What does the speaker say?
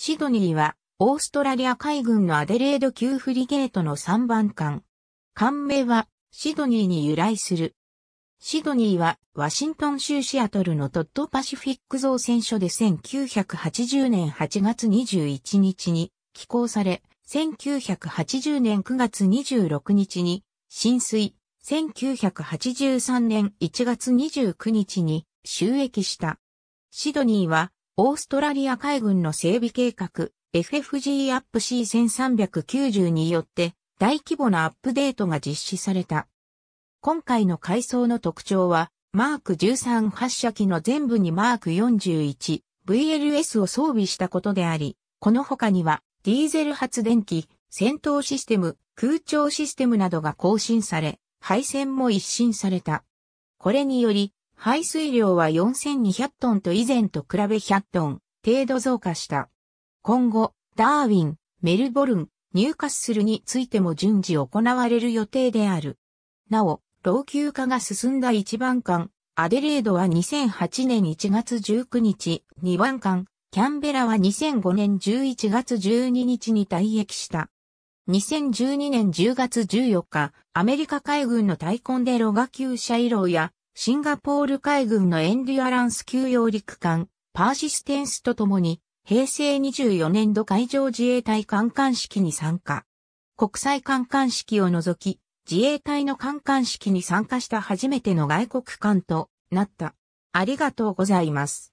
シドニーは、オーストラリア海軍のアデレード級フリゲートの3番艦。艦名は、シドニーに由来する。シドニーは、ワシントン州シアトルのトッドパシフィック造船所で1980年8月21日に寄港され、1980年9月26日に浸水、1983年1月29日に収益した。シドニーはオーストラリア海軍の整備計画 FFG アップ C1390 によって大規模なアップデートが実施された。今回の改装の特徴は、マーク13発射機の全部にマーク 41VLS を装備したことであり、この他にはディーゼル発電機、戦闘システム、空調システムなどが更新され、配線も一新された。これにより、排水量は4200トンと以前と比べ100トン程度増加した。今後、ダーウィン、メルボルン、ニューカッスルについても順次行われる予定である。なお、老朽化が進んだ1番間、アデレードは2008年1月19日、2番間、キャンベラは2005年11月12日に退役した。2012年10月14日、アメリカ海軍の大コンでロガ級車移動やシンガポール海軍のエンデュアランス級揚陸艦、パーシステンスとともに、平成24年度海上自衛隊艦艦式に参加。国際艦艦式を除き、自衛隊の艦艦式に参加した初めての外国艦となった。ありがとうございます。